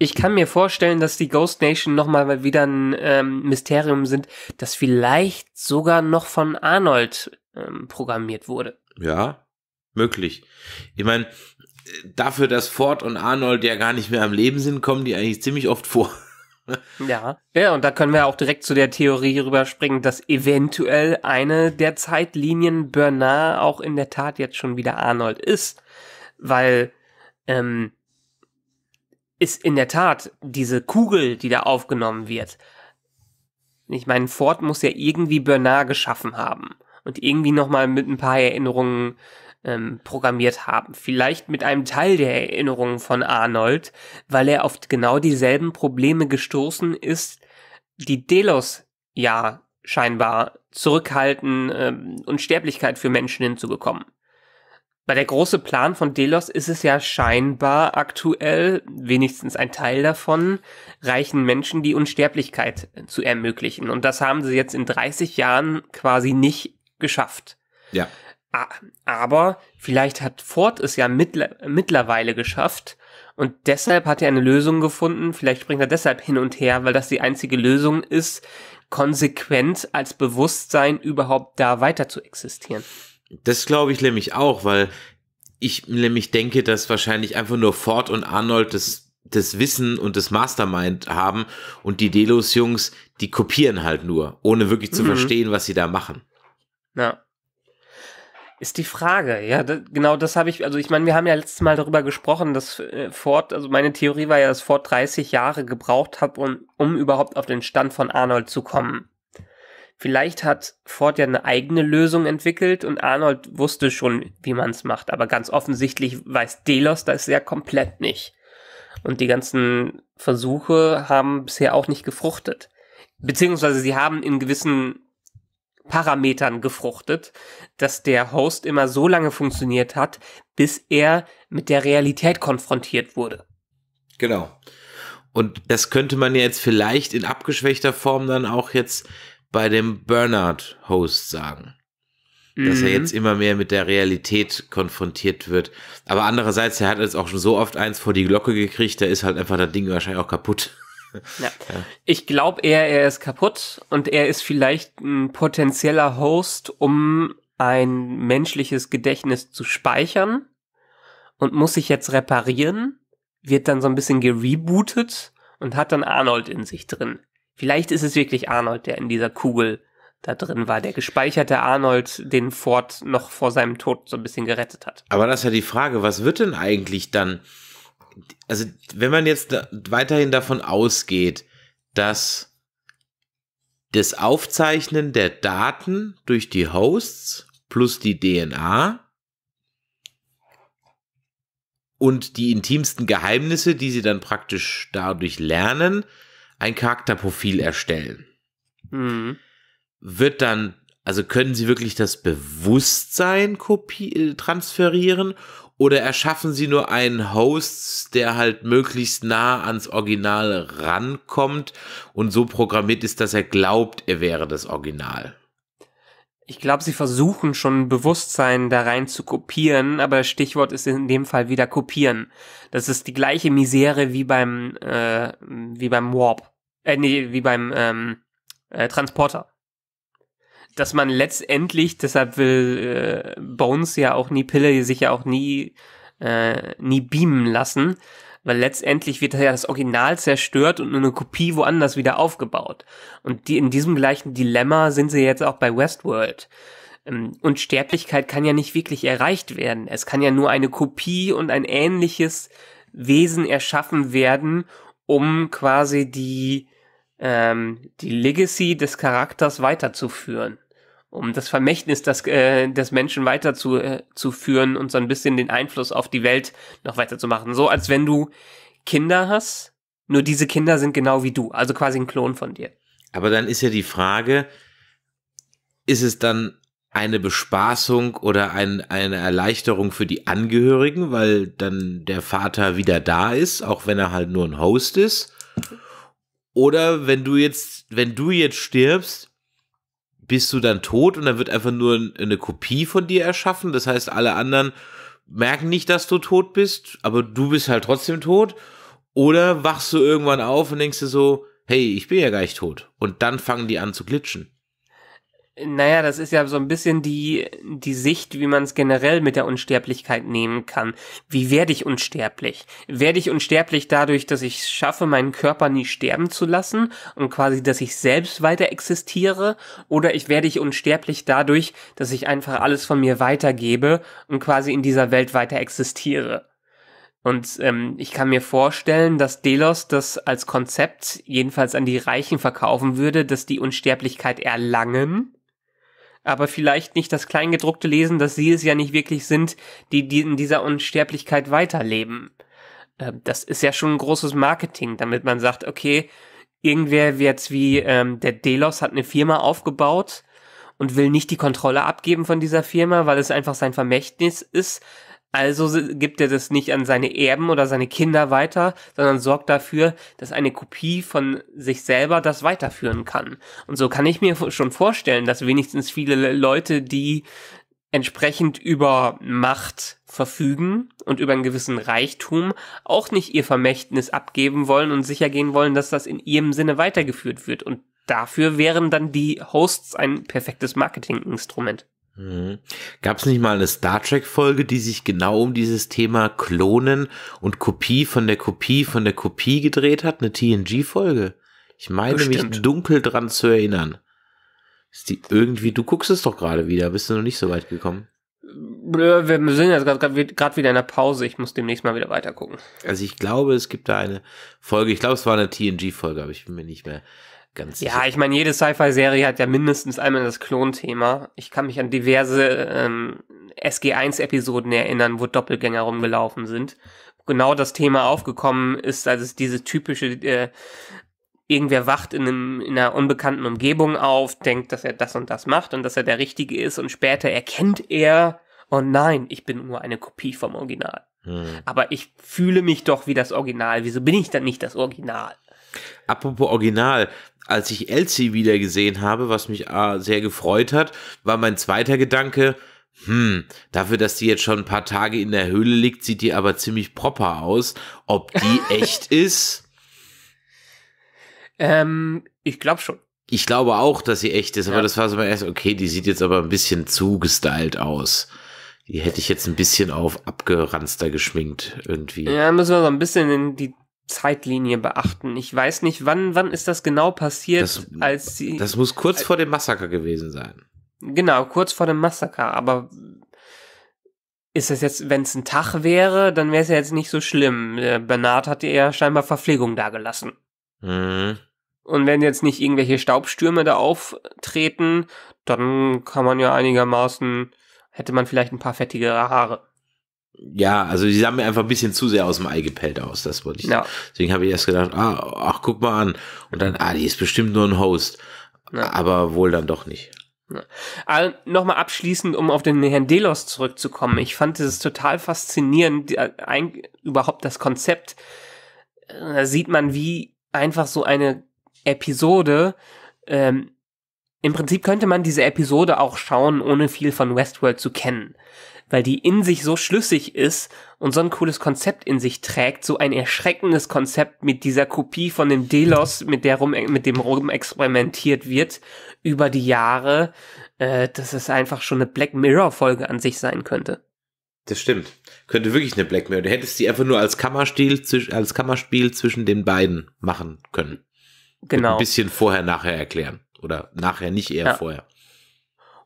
Ich kann mir vorstellen, dass die Ghost Nation nochmal wieder ein ähm, Mysterium sind, das vielleicht sogar noch von Arnold ähm, programmiert wurde. Ja, möglich. Ich meine, dafür, dass Ford und Arnold ja gar nicht mehr am Leben sind, kommen die eigentlich ziemlich oft vor. [LAUGHS] Ja. Ja, und da können wir auch direkt zu der Theorie rüberspringen, dass eventuell eine der Zeitlinien Bernard auch in der Tat jetzt schon wieder Arnold ist. Weil ähm, ist in der Tat diese Kugel, die da aufgenommen wird. Ich meine, Ford muss ja irgendwie Bernard geschaffen haben und irgendwie nochmal mit ein paar Erinnerungen ähm, programmiert haben. Vielleicht mit einem Teil der Erinnerungen von Arnold, weil er auf genau dieselben Probleme gestoßen ist, die Delos ja scheinbar zurückhalten ähm, und Sterblichkeit für Menschen hinzugekommen. Weil der große Plan von Delos ist es ja scheinbar aktuell, wenigstens ein Teil davon, reichen Menschen die Unsterblichkeit zu ermöglichen. Und das haben sie jetzt in 30 Jahren quasi nicht geschafft. Ja. Aber vielleicht hat Ford es ja mittler mittlerweile geschafft und deshalb hat er eine Lösung gefunden. Vielleicht springt er deshalb hin und her, weil das die einzige Lösung ist, konsequent als Bewusstsein überhaupt da weiter zu existieren. Das glaube ich nämlich auch, weil ich nämlich denke, dass wahrscheinlich einfach nur Ford und Arnold das, das Wissen und das Mastermind haben und die Delos-Jungs, die kopieren halt nur, ohne wirklich zu mhm. verstehen, was sie da machen. Ja. Ist die Frage, ja, da, genau das habe ich, also ich meine, wir haben ja letztes Mal darüber gesprochen, dass äh, Ford, also meine Theorie war ja, dass Ford 30 Jahre gebraucht hat, um, um überhaupt auf den Stand von Arnold zu kommen. Vielleicht hat Ford ja eine eigene Lösung entwickelt und Arnold wusste schon, wie man es macht, aber ganz offensichtlich weiß Delos das ja komplett nicht. Und die ganzen Versuche haben bisher auch nicht gefruchtet. Beziehungsweise sie haben in gewissen Parametern gefruchtet, dass der Host immer so lange funktioniert hat, bis er mit der Realität konfrontiert wurde. Genau. Und das könnte man ja jetzt vielleicht in abgeschwächter Form dann auch jetzt bei dem Bernard-Host sagen. Dass er mhm. jetzt immer mehr mit der Realität konfrontiert wird. Aber andererseits, er hat jetzt auch schon so oft eins vor die Glocke gekriegt, da ist halt einfach das Ding wahrscheinlich auch kaputt. Ja. [LAUGHS] ja. Ich glaube eher, er ist kaputt und er ist vielleicht ein potenzieller Host, um ein menschliches Gedächtnis zu speichern und muss sich jetzt reparieren, wird dann so ein bisschen gerebootet und hat dann Arnold in sich drin. Vielleicht ist es wirklich Arnold, der in dieser Kugel da drin war, der gespeicherte Arnold, den Ford noch vor seinem Tod so ein bisschen gerettet hat. Aber das ist ja die Frage, was wird denn eigentlich dann also wenn man jetzt weiterhin davon ausgeht, dass das Aufzeichnen der Daten durch die Hosts plus die DNA und die intimsten Geheimnisse, die sie dann praktisch dadurch lernen, ein Charakterprofil erstellen. Mhm. Wird dann, also können sie wirklich das Bewusstsein transferieren oder erschaffen sie nur einen Host, der halt möglichst nah ans Original rankommt und so programmiert ist, dass er glaubt, er wäre das Original? Ich glaube, sie versuchen schon Bewusstsein da rein zu kopieren, aber das Stichwort ist in dem Fall wieder kopieren. Das ist die gleiche Misere wie beim äh, wie beim Warp, äh, nee, wie beim ähm, äh, Transporter dass man letztendlich, deshalb will äh, Bones ja auch nie, Pille sich ja auch nie, äh, nie beamen lassen, weil letztendlich wird ja das Original zerstört und nur eine Kopie woanders wieder aufgebaut. Und die, in diesem gleichen Dilemma sind sie jetzt auch bei Westworld. Ähm, und Sterblichkeit kann ja nicht wirklich erreicht werden. Es kann ja nur eine Kopie und ein ähnliches Wesen erschaffen werden, um quasi die, ähm, die Legacy des Charakters weiterzuführen um das Vermächtnis des, äh, des Menschen weiter zu, äh, führen und so ein bisschen den Einfluss auf die Welt noch weiter zu machen. So als wenn du Kinder hast, nur diese Kinder sind genau wie du, also quasi ein Klon von dir. Aber dann ist ja die Frage, ist es dann eine Bespaßung oder ein, eine Erleichterung für die Angehörigen, weil dann der Vater wieder da ist, auch wenn er halt nur ein Host ist? Oder wenn du jetzt, wenn du jetzt stirbst, bist du dann tot und dann wird einfach nur eine Kopie von dir erschaffen. Das heißt, alle anderen merken nicht, dass du tot bist, aber du bist halt trotzdem tot. Oder wachst du irgendwann auf und denkst dir so, hey, ich bin ja gar nicht tot. Und dann fangen die an zu glitschen. Naja, das ist ja so ein bisschen die, die Sicht, wie man es generell mit der Unsterblichkeit nehmen kann. Wie werde ich unsterblich? Werde ich unsterblich dadurch, dass ich schaffe, meinen Körper nie sterben zu lassen und quasi, dass ich selbst weiter existiere? Oder ich werde ich unsterblich dadurch, dass ich einfach alles von mir weitergebe und quasi in dieser Welt weiter existiere? Und ähm, ich kann mir vorstellen, dass Delos das als Konzept jedenfalls an die Reichen verkaufen würde, dass die Unsterblichkeit erlangen aber vielleicht nicht das Kleingedruckte lesen, dass sie es ja nicht wirklich sind, die, die in dieser Unsterblichkeit weiterleben. Ähm, das ist ja schon ein großes Marketing, damit man sagt, okay, irgendwer jetzt wie ähm, der Delos hat eine Firma aufgebaut und will nicht die Kontrolle abgeben von dieser Firma, weil es einfach sein Vermächtnis ist, also gibt er das nicht an seine Erben oder seine Kinder weiter, sondern sorgt dafür, dass eine Kopie von sich selber das weiterführen kann. Und so kann ich mir schon vorstellen, dass wenigstens viele Leute, die entsprechend über Macht verfügen und über einen gewissen Reichtum auch nicht ihr Vermächtnis abgeben wollen und sichergehen wollen, dass das in ihrem Sinne weitergeführt wird. Und dafür wären dann die Hosts ein perfektes Marketinginstrument. Mhm. Gab es nicht mal eine Star Trek-Folge, die sich genau um dieses Thema Klonen und Kopie von der Kopie von der Kopie gedreht hat? Eine TNG-Folge? Ich meine Bestimmt. mich dunkel dran zu erinnern. Ist die irgendwie, du guckst es doch gerade wieder, bist du noch nicht so weit gekommen? Wir sind jetzt gerade wieder in der Pause, ich muss demnächst mal wieder weitergucken. Also ich glaube, es gibt da eine Folge, ich glaube, es war eine TNG-Folge, aber ich bin mir nicht mehr Ganz ja, ich meine, jede Sci-Fi-Serie hat ja mindestens einmal das Klonthema. Ich kann mich an diverse ähm, SG1-Episoden erinnern, wo Doppelgänger rumgelaufen sind. Genau das Thema aufgekommen ist, als es diese typische, äh, irgendwer wacht in, einem, in einer unbekannten Umgebung auf, denkt, dass er das und das macht und dass er der Richtige ist und später erkennt er, oh nein, ich bin nur eine Kopie vom Original. Hm. Aber ich fühle mich doch wie das Original. Wieso bin ich dann nicht das Original? Apropos Original, als ich Elsie wieder gesehen habe, was mich ah, sehr gefreut hat, war mein zweiter Gedanke, hm, dafür, dass die jetzt schon ein paar Tage in der Höhle liegt, sieht die aber ziemlich proper aus. Ob die [LAUGHS] echt ist? Ähm, ich glaube schon. Ich glaube auch, dass sie echt ist, ja. aber das war so mein erst, okay, die sieht jetzt aber ein bisschen zugestylt aus. Die hätte ich jetzt ein bisschen auf abgeranzter geschminkt irgendwie. Ja, müssen wir so ein bisschen in die Zeitlinie beachten. Ich weiß nicht, wann, wann ist das genau passiert, das, als sie. Das muss kurz als, vor dem Massaker gewesen sein. Genau, kurz vor dem Massaker, aber ist es jetzt, wenn es ein Tag wäre, dann wäre es ja jetzt nicht so schlimm. Äh, Bernard hat ja scheinbar Verpflegung dagelassen. Mhm. Und wenn jetzt nicht irgendwelche Staubstürme da auftreten, dann kann man ja einigermaßen, hätte man vielleicht ein paar fettigere Haare ja, also die sahen mir einfach ein bisschen zu sehr aus dem Ei gepellt aus, das wollte ich. Ja. Deswegen habe ich erst gedacht, ah, ach, guck mal an. Und dann, ah, die ist bestimmt nur ein Host. Ja. Aber wohl dann doch nicht. Ja. Ah, nochmal abschließend, um auf den Herrn Delos zurückzukommen. Ich fand es total faszinierend, die, äh, ein, überhaupt das Konzept. Äh, da sieht man, wie einfach so eine Episode, ähm, im Prinzip könnte man diese Episode auch schauen, ohne viel von Westworld zu kennen weil die in sich so schlüssig ist und so ein cooles Konzept in sich trägt, so ein erschreckendes Konzept mit dieser Kopie von dem Delos, mit der rum, mit dem rum experimentiert wird über die Jahre, äh, dass es einfach schon eine Black Mirror Folge an sich sein könnte. Das stimmt. Könnte wirklich eine Black Mirror. Du hättest die einfach nur als Kammerspiel, als Kammerspiel zwischen den beiden machen können. Genau. Und ein bisschen vorher, nachher erklären. Oder nachher, nicht eher ja. vorher.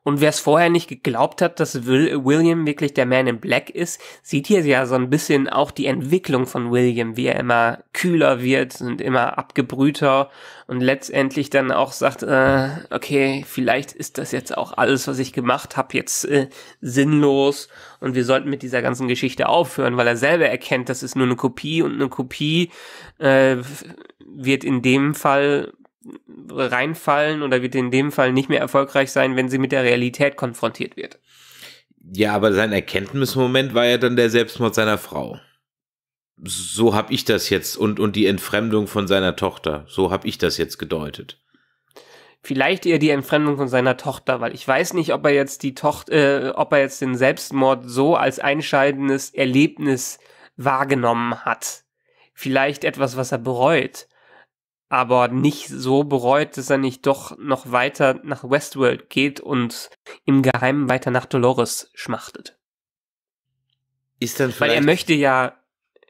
Und wer es vorher nicht geglaubt hat, dass Will William wirklich der Man in Black ist, sieht hier ja so ein bisschen auch die Entwicklung von William, wie er immer kühler wird und immer abgebrühter und letztendlich dann auch sagt, äh, okay, vielleicht ist das jetzt auch alles, was ich gemacht habe, jetzt äh, sinnlos und wir sollten mit dieser ganzen Geschichte aufhören, weil er selber erkennt, das ist nur eine Kopie und eine Kopie äh, wird in dem Fall reinfallen oder wird in dem Fall nicht mehr erfolgreich sein, wenn sie mit der Realität konfrontiert wird. Ja, aber sein Erkenntnismoment war ja dann der Selbstmord seiner Frau. So habe ich das jetzt und, und die Entfremdung von seiner Tochter. So habe ich das jetzt gedeutet. Vielleicht eher die Entfremdung von seiner Tochter, weil ich weiß nicht, ob er jetzt die Tochter, äh, ob er jetzt den Selbstmord so als einscheidendes Erlebnis wahrgenommen hat. Vielleicht etwas, was er bereut aber nicht so bereut, dass er nicht doch noch weiter nach Westworld geht und im Geheimen weiter nach Dolores schmachtet. Ist dann vielleicht Weil er möchte ja,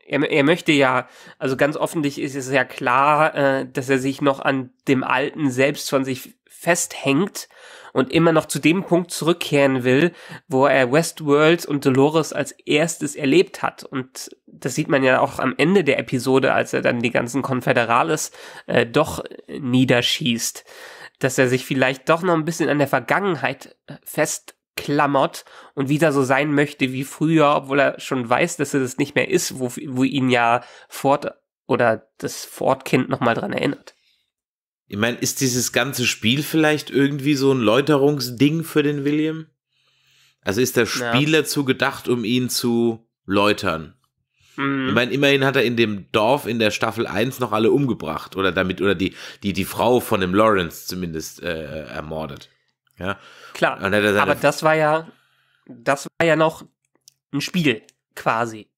er, er möchte ja, also ganz offensichtlich ist es ja klar, äh, dass er sich noch an dem Alten selbst von sich festhängt und immer noch zu dem Punkt zurückkehren will, wo er Westworld und Dolores als erstes erlebt hat. Und das sieht man ja auch am Ende der Episode, als er dann die ganzen Konfederales äh, doch äh, niederschießt, dass er sich vielleicht doch noch ein bisschen an der Vergangenheit äh, fest klammert und wieder so sein möchte wie früher, obwohl er schon weiß, dass er das nicht mehr ist, wo, wo ihn ja Ford oder das Ford-Kind nochmal dran erinnert. Ich meine, ist dieses ganze Spiel vielleicht irgendwie so ein Läuterungsding für den William? Also ist das Spiel ja. dazu gedacht, um ihn zu läutern? Mhm. Ich meine, immerhin hat er in dem Dorf in der Staffel 1 noch alle umgebracht oder damit, oder die, die, die Frau von dem Lawrence zumindest äh, äh ermordet. Ja. Klar. Aber das war ja, das war ja noch ein Spiel, quasi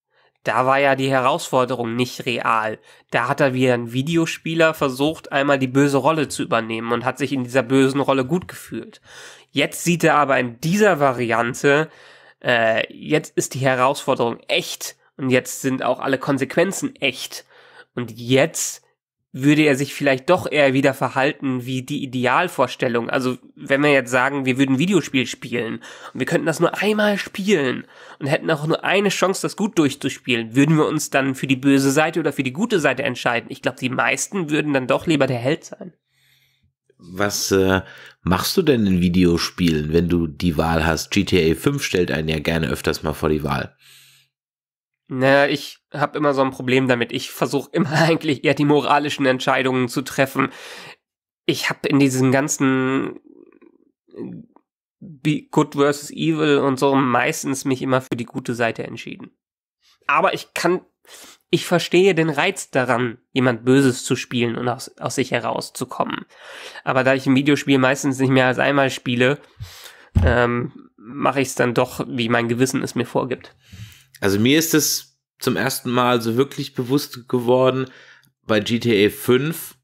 da war ja die Herausforderung nicht real. Da hat er wie ein Videospieler versucht, einmal die böse Rolle zu übernehmen und hat sich in dieser bösen Rolle gut gefühlt. Jetzt sieht er aber in dieser Variante, äh, jetzt ist die Herausforderung echt und jetzt sind auch alle Konsequenzen echt. Und jetzt würde er sich vielleicht doch eher wieder verhalten wie die Idealvorstellung. Also wenn wir jetzt sagen, wir würden Videospiel spielen und wir könnten das nur einmal spielen und hätten auch nur eine Chance, das gut durchzuspielen, würden wir uns dann für die böse Seite oder für die gute Seite entscheiden? Ich glaube, die meisten würden dann doch lieber der Held sein. Was äh, machst du denn in Videospielen, wenn du die Wahl hast? GTA 5 stellt einen ja gerne öfters mal vor die Wahl. Naja, ich habe immer so ein Problem damit. Ich versuche immer [LAUGHS] eigentlich eher die moralischen Entscheidungen zu treffen. Ich habe in diesen ganzen äh, Good versus Evil und so meistens mich immer für die gute Seite entschieden. Aber ich kann, ich verstehe den Reiz daran, jemand Böses zu spielen und aus, aus sich herauszukommen. Aber da ich ein Videospiel meistens nicht mehr als einmal spiele, ähm, mache ich es dann doch, wie mein Gewissen es mir vorgibt. Also mir ist es zum ersten Mal so wirklich bewusst geworden bei GTA 5,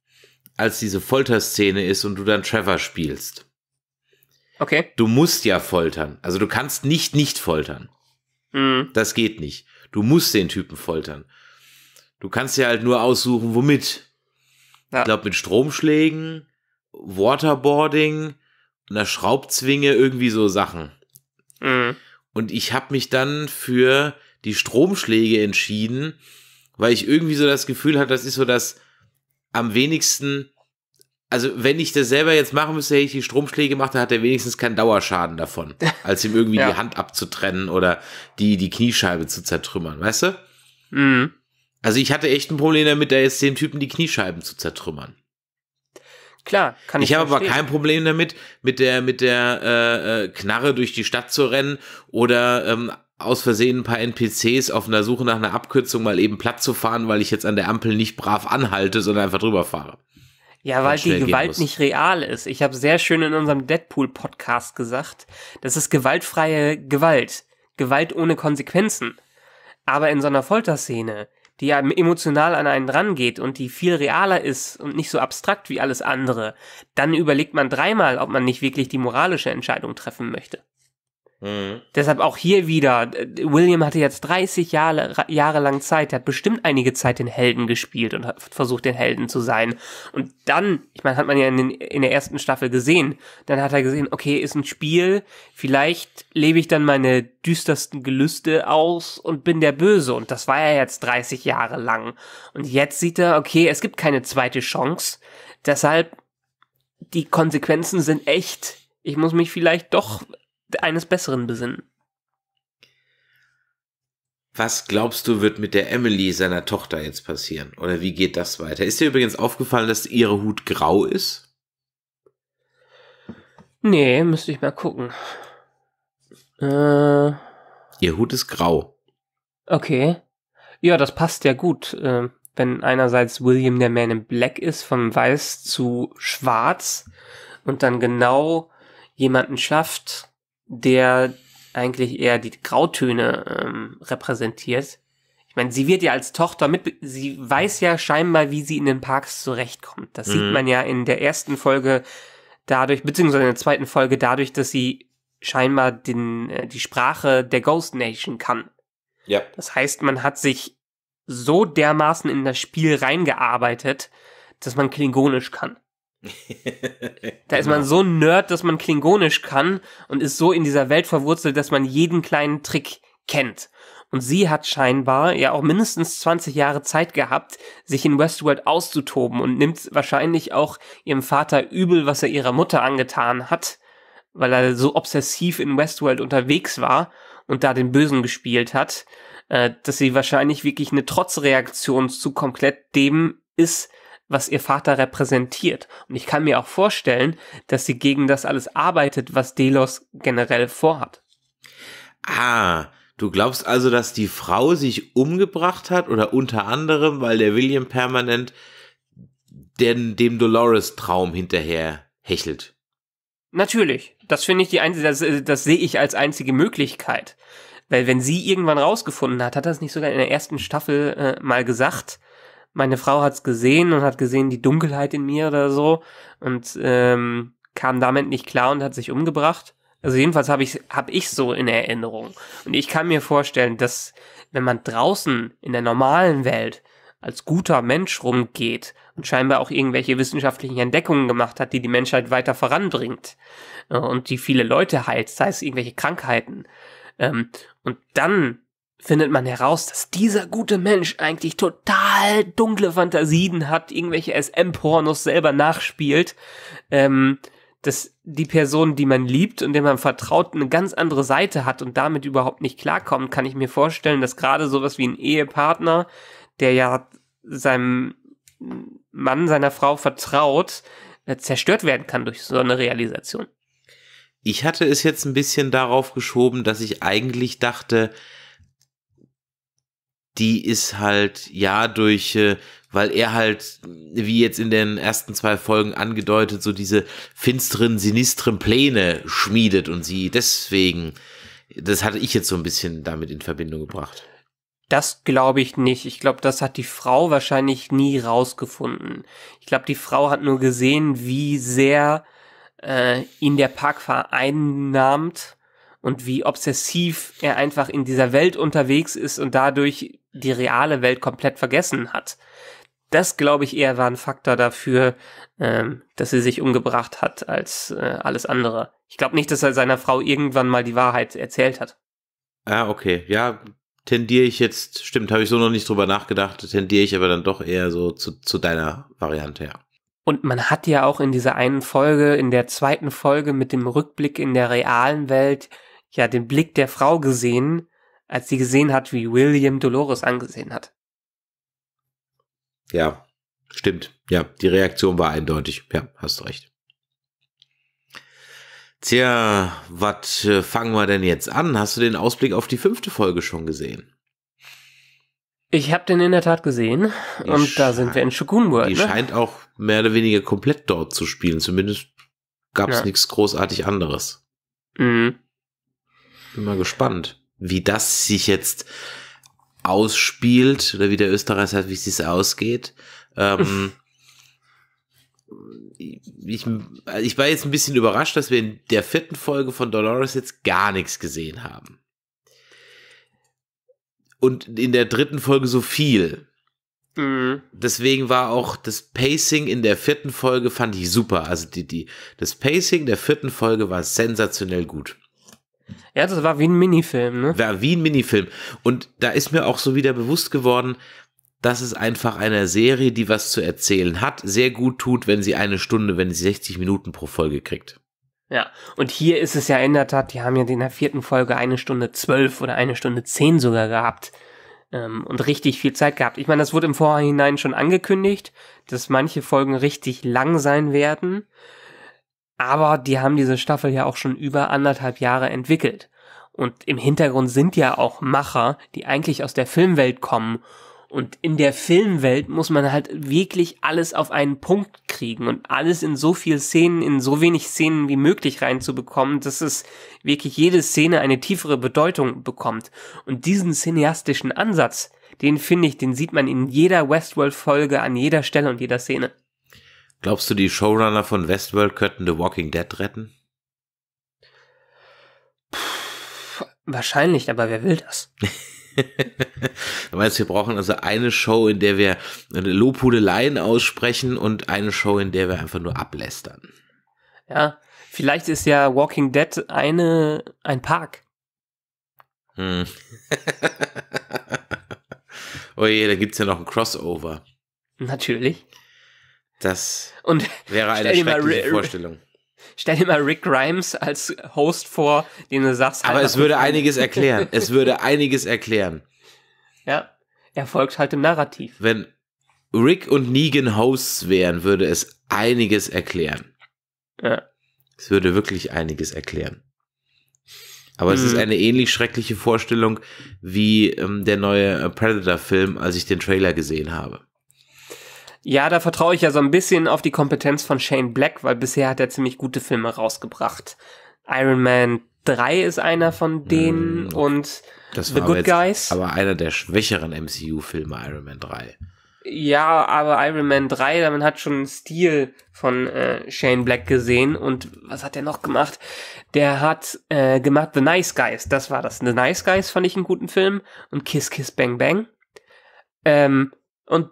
als diese Folterszene ist und du dann Trevor spielst. Okay. Du musst ja foltern. Also du kannst nicht nicht foltern. Mhm. Das geht nicht. Du musst den Typen foltern. Du kannst ja halt nur aussuchen, womit. Ja. Ich glaube, mit Stromschlägen, Waterboarding, einer Schraubzwinge, irgendwie so Sachen. Mhm. Und ich habe mich dann für die Stromschläge entschieden, weil ich irgendwie so das Gefühl hatte, das ist so das am wenigsten. Also, wenn ich das selber jetzt machen müsste, hätte ich die Stromschläge gemacht, dann hat er wenigstens keinen Dauerschaden davon, [LAUGHS] als ihm irgendwie ja. die Hand abzutrennen oder die, die Kniescheibe zu zertrümmern, weißt du? Mhm. Also, ich hatte echt ein Problem damit, da jetzt den Typen die Kniescheiben zu zertrümmern. Klar, kann ich. Ich habe aber kein Problem damit, mit der, mit der äh, äh, Knarre durch die Stadt zu rennen oder ähm, aus Versehen ein paar NPCs auf einer Suche nach einer Abkürzung mal eben platt zu fahren, weil ich jetzt an der Ampel nicht brav anhalte, sondern einfach drüber fahre. Ja, weil die Gewalt nicht real ist. Ich habe sehr schön in unserem Deadpool-Podcast gesagt, das ist gewaltfreie Gewalt. Gewalt ohne Konsequenzen. Aber in so einer Folterszene die ja emotional an einen rangeht und die viel realer ist und nicht so abstrakt wie alles andere, dann überlegt man dreimal, ob man nicht wirklich die moralische Entscheidung treffen möchte. Mhm. Deshalb auch hier wieder, äh, William hatte jetzt 30 Jahre, Jahre lang Zeit, hat bestimmt einige Zeit den Helden gespielt und hat versucht, den Helden zu sein. Und dann, ich meine, hat man ja in, den, in der ersten Staffel gesehen, dann hat er gesehen, okay, ist ein Spiel, vielleicht lebe ich dann meine düstersten Gelüste aus und bin der Böse. Und das war er jetzt 30 Jahre lang. Und jetzt sieht er, okay, es gibt keine zweite Chance. Deshalb, die Konsequenzen sind echt ich muss mich vielleicht doch eines Besseren besinnen. Was glaubst du, wird mit der Emily seiner Tochter jetzt passieren? Oder wie geht das weiter? Ist dir übrigens aufgefallen, dass ihre Hut grau ist? Nee, müsste ich mal gucken. Äh, Ihr Hut ist grau. Okay. Ja, das passt ja gut. Äh, wenn einerseits William der Man in Black ist, von weiß zu schwarz und dann genau jemanden schafft, der eigentlich eher die Grautöne ähm, repräsentiert. Ich meine, sie wird ja als Tochter mit, sie weiß ja scheinbar, wie sie in den Parks zurechtkommt. Das mhm. sieht man ja in der ersten Folge dadurch, beziehungsweise in der zweiten Folge dadurch, dass sie scheinbar den, äh, die Sprache der Ghost Nation kann. Ja. Das heißt, man hat sich so dermaßen in das Spiel reingearbeitet, dass man klingonisch kann da ist man so Nerd, dass man Klingonisch kann und ist so in dieser Welt verwurzelt, dass man jeden kleinen Trick kennt. Und sie hat scheinbar ja auch mindestens 20 Jahre Zeit gehabt, sich in Westworld auszutoben und nimmt wahrscheinlich auch ihrem Vater übel, was er ihrer Mutter angetan hat, weil er so obsessiv in Westworld unterwegs war und da den Bösen gespielt hat, äh, dass sie wahrscheinlich wirklich eine Trotzreaktion zu komplett dem ist, was ihr Vater repräsentiert. Und ich kann mir auch vorstellen, dass sie gegen das alles arbeitet, was Delos generell vorhat. Ah, du glaubst also, dass die Frau sich umgebracht hat oder unter anderem, weil der William permanent den, dem Dolores-Traum hinterher hechelt? Natürlich. Das finde ich die einzige, das, das sehe ich als einzige Möglichkeit. Weil wenn sie irgendwann rausgefunden hat, hat er es nicht sogar in der ersten Staffel äh, mal gesagt, meine Frau hat es gesehen und hat gesehen die Dunkelheit in mir oder so und ähm, kam damit nicht klar und hat sich umgebracht. Also jedenfalls habe ich habe ich so in Erinnerung und ich kann mir vorstellen, dass wenn man draußen in der normalen Welt als guter Mensch rumgeht und scheinbar auch irgendwelche wissenschaftlichen Entdeckungen gemacht hat, die die Menschheit weiter voranbringt äh, und die viele Leute heilt, sei es irgendwelche Krankheiten. Ähm, und dann findet man heraus, dass dieser gute Mensch eigentlich total dunkle Fantasien hat, irgendwelche SM-Pornos selber nachspielt, ähm, dass die Person, die man liebt und der man vertraut, eine ganz andere Seite hat und damit überhaupt nicht klarkommt, kann ich mir vorstellen, dass gerade sowas wie ein Ehepartner, der ja seinem Mann, seiner Frau vertraut, äh, zerstört werden kann durch so eine Realisation. Ich hatte es jetzt ein bisschen darauf geschoben, dass ich eigentlich dachte, die ist halt, ja, durch, äh, weil er halt, wie jetzt in den ersten zwei Folgen angedeutet, so diese finsteren, sinistren Pläne schmiedet und sie deswegen, das hatte ich jetzt so ein bisschen damit in Verbindung gebracht. Das glaube ich nicht. Ich glaube, das hat die Frau wahrscheinlich nie rausgefunden. Ich glaube, die Frau hat nur gesehen, wie sehr äh, ihn der Park vereinnahmt und wie obsessiv er einfach in dieser Welt unterwegs ist und dadurch die reale Welt komplett vergessen hat. Das, glaube ich, eher war ein Faktor dafür, ähm, dass sie sich umgebracht hat als äh, alles andere. Ich glaube nicht, dass er seiner Frau irgendwann mal die Wahrheit erzählt hat. Ah, okay. Ja, tendiere ich jetzt, stimmt, habe ich so noch nicht drüber nachgedacht, tendiere ich aber dann doch eher so zu, zu deiner Variante, ja. Und man hat ja auch in dieser einen Folge, in der zweiten Folge mit dem Rückblick in der realen Welt, ja, den Blick der Frau gesehen, als sie gesehen hat, wie William Dolores angesehen hat. Ja, stimmt. Ja, die Reaktion war eindeutig. Ja, hast recht. Tja, was äh, fangen wir denn jetzt an? Hast du den Ausblick auf die fünfte Folge schon gesehen? Ich habe den in der Tat gesehen die und da sind wir in Shogun World. Die ne? scheint auch mehr oder weniger komplett dort zu spielen. Zumindest gab es ja. nichts großartig anderes. Mhm. Bin mal gespannt wie das sich jetzt ausspielt, oder wie der Österreicher sagt, wie es ausgeht. Ähm, ich, ich war jetzt ein bisschen überrascht, dass wir in der vierten Folge von Dolores jetzt gar nichts gesehen haben. Und in der dritten Folge so viel. Mhm. Deswegen war auch das Pacing in der vierten Folge fand ich super. Also die, die, das Pacing der vierten Folge war sensationell gut. Ja, das war wie ein Minifilm, ne? War wie ein Minifilm. Und da ist mir auch so wieder bewusst geworden, dass es einfach einer Serie, die was zu erzählen hat, sehr gut tut, wenn sie eine Stunde, wenn sie 60 Minuten pro Folge kriegt. Ja, und hier ist es ja in der Tat, die haben ja in der vierten Folge eine Stunde zwölf oder eine Stunde zehn sogar gehabt ähm, und richtig viel Zeit gehabt. Ich meine, das wurde im Vorhinein schon angekündigt, dass manche Folgen richtig lang sein werden aber die haben diese Staffel ja auch schon über anderthalb Jahre entwickelt. Und im Hintergrund sind ja auch Macher, die eigentlich aus der Filmwelt kommen. Und in der Filmwelt muss man halt wirklich alles auf einen Punkt kriegen und alles in so viel Szenen, in so wenig Szenen wie möglich reinzubekommen, dass es wirklich jede Szene eine tiefere Bedeutung bekommt. Und diesen cineastischen Ansatz, den finde ich, den sieht man in jeder Westworld-Folge an jeder Stelle und jeder Szene. Glaubst du, die Showrunner von Westworld könnten The Walking Dead retten? Puh, wahrscheinlich, aber wer will das? [LAUGHS] du meinst, wir brauchen also eine Show, in der wir Lobhudeleien aussprechen und eine Show, in der wir einfach nur ablästern. Ja, vielleicht ist ja Walking Dead eine, ein Park. Hm. [LAUGHS] oh je, da gibt es ja noch ein Crossover. Natürlich. Das und wäre eine schreckliche Vorstellung. Stell dir mal Rick Grimes als Host vor, den du sagst. Aber es würde einiges erklären. Es [LAUGHS] würde einiges erklären. Ja, er folgt halt dem Narrativ. Wenn Rick und Negan Hosts wären, würde es einiges erklären. Ja. Es würde wirklich einiges erklären. Aber hm. es ist mhm. eine ähnlich schreckliche Vorstellung wie ähm, der neue äh, Predator-Film, als ich den Trailer gesehen habe. Ja, da vertraue ich ja so ein bisschen auf die Kompetenz von Shane Black, weil bisher hat er ziemlich gute Filme rausgebracht. Iron Man 3 ist einer von denen mm, und The Good jetzt, Guys. Aber einer der schwächeren MCU-Filme, Iron Man 3. Ja, aber Iron Man 3, man hat schon einen Stil von äh, Shane Black gesehen. Und was hat er noch gemacht? Der hat äh, gemacht The Nice Guys, das war das. The Nice Guys fand ich einen guten Film. Und Kiss Kiss Bang Bang. Ähm, und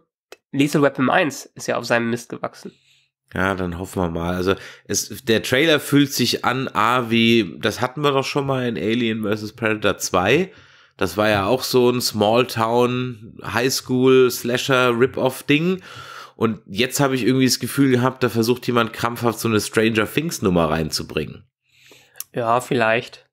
Lethal Weapon 1 ist ja auf seinem Mist gewachsen. Ja, dann hoffen wir mal. Also es, der Trailer fühlt sich an, A, wie, das hatten wir doch schon mal in Alien vs. Predator 2. Das war ja auch so ein Smalltown, Highschool, Slasher, Rip-Off-Ding. Und jetzt habe ich irgendwie das Gefühl gehabt, da versucht jemand krampfhaft so eine Stranger Things Nummer reinzubringen. Ja, vielleicht.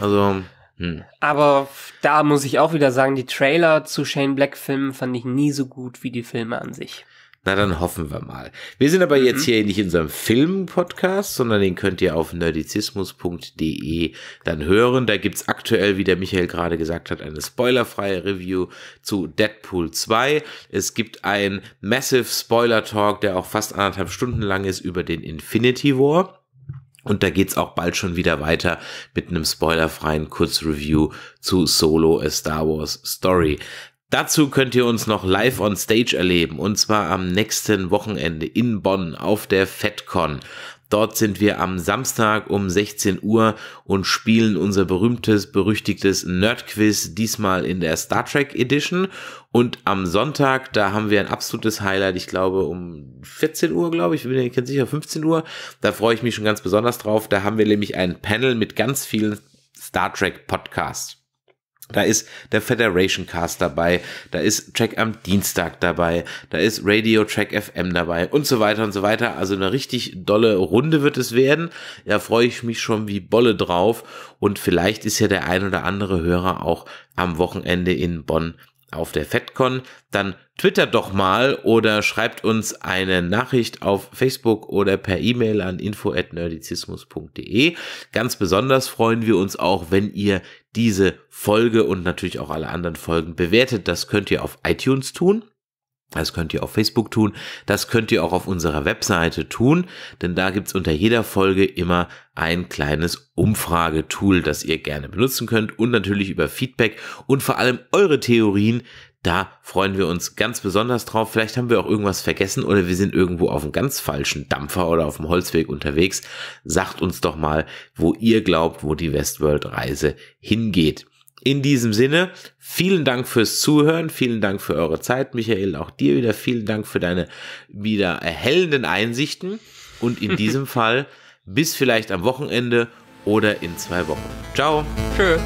Also. Hm. Aber da muss ich auch wieder sagen, die Trailer zu Shane Black Filmen fand ich nie so gut wie die Filme an sich. Na, dann hoffen wir mal. Wir sind aber mhm. jetzt hier nicht in unserem Film-Podcast, sondern den könnt ihr auf nerdizismus.de dann hören. Da gibt's aktuell, wie der Michael gerade gesagt hat, eine spoilerfreie Review zu Deadpool 2. Es gibt ein Massive Spoiler-Talk, der auch fast anderthalb Stunden lang ist, über den Infinity War. Und da geht's auch bald schon wieder weiter mit einem spoilerfreien Kurzreview zu Solo A Star Wars Story. Dazu könnt ihr uns noch live on Stage erleben und zwar am nächsten Wochenende in Bonn auf der FedCon. Dort sind wir am Samstag um 16 Uhr und spielen unser berühmtes, berüchtigtes Nerdquiz, diesmal in der Star Trek Edition. Und am Sonntag, da haben wir ein absolutes Highlight, ich glaube um 14 Uhr, glaube ich, ich bin mir ganz sicher, 15 Uhr. Da freue ich mich schon ganz besonders drauf. Da haben wir nämlich ein Panel mit ganz vielen Star Trek Podcasts. Da ist der Federation Cast dabei, da ist Track am Dienstag dabei, da ist Radio Track FM dabei und so weiter und so weiter. Also eine richtig dolle Runde wird es werden. Da freue ich mich schon wie Bolle drauf. Und vielleicht ist ja der ein oder andere Hörer auch am Wochenende in Bonn auf der FedCon. Dann twittert doch mal oder schreibt uns eine Nachricht auf Facebook oder per E-Mail an info@nerdizismus.de. Ganz besonders freuen wir uns auch, wenn ihr diese Folge und natürlich auch alle anderen Folgen bewertet. Das könnt ihr auf iTunes tun. Das könnt ihr auf Facebook tun, das könnt ihr auch auf unserer Webseite tun, denn da gibt's unter jeder Folge immer ein kleines Umfragetool, das ihr gerne benutzen könnt und natürlich über Feedback und vor allem eure Theorien, da freuen wir uns ganz besonders drauf. Vielleicht haben wir auch irgendwas vergessen oder wir sind irgendwo auf einem ganz falschen Dampfer oder auf dem Holzweg unterwegs. Sagt uns doch mal, wo ihr glaubt, wo die Westworld-Reise hingeht. In diesem Sinne, vielen Dank fürs Zuhören, vielen Dank für eure Zeit, Michael, auch dir wieder, vielen Dank für deine wieder erhellenden Einsichten und in [LAUGHS] diesem Fall bis vielleicht am Wochenende oder in zwei Wochen. Ciao. Tschüss.